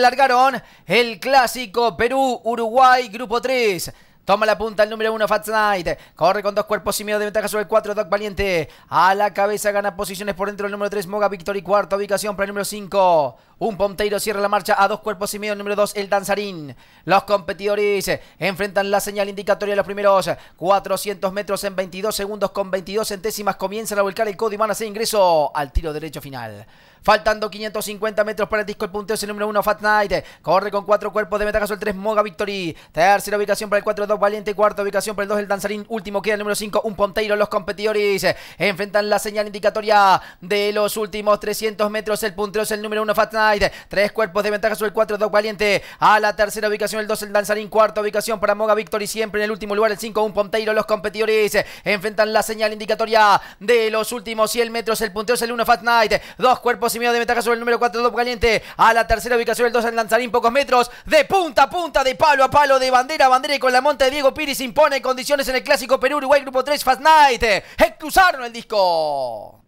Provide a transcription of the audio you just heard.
largaron el clásico Perú-Uruguay, grupo 3. Toma la punta el número 1, Fat Knight. Corre con dos cuerpos y medio de ventaja sobre el 4, Doc Valiente. A la cabeza gana posiciones por dentro el número 3, Moga Victory. Cuarta ubicación para el número 5. Un Ponteiro cierra la marcha a dos cuerpos y medio. El número 2, el danzarín. Los competidores enfrentan la señal indicatoria de los primeros 400 metros en 22 segundos con 22 centésimas. Comienzan a volcar el código y van a hacer ingreso al tiro derecho final. Faltando 550 metros para el disco, el punteo es el número 1, Fat Knight. Corre con cuatro cuerpos de ventaja sobre el 3, Moga Victory. Tercera ubicación para el 4, Doc Valiente, cuarta ubicación para el 2, el danzarín. Último queda el número 5, un Ponteiro. Los competidores eh, enfrentan la señal indicatoria de los últimos 300 metros. El puntero es el número 1, Fat Night. Tres cuerpos de ventaja sobre el 4, Doc Valiente. A la tercera ubicación, el 2, el danzarín. Cuarta ubicación para Moga Victory. Siempre en el último lugar, el 5, un Ponteiro. Los competidores eh, enfrentan la señal indicatoria de los últimos 100 metros. El puntero es el 1, Fat Night. Dos cuerpos y medio de ventaja sobre el número 4, Doc Valiente. A la tercera ubicación, el 2, el danzarín. Pocos metros. De punta a punta, de palo a palo, de bandera a bandera y con la monta Diego Piri impone condiciones en el clásico Perú-Uruguay Grupo 3 Fast Night. Excusaron el disco.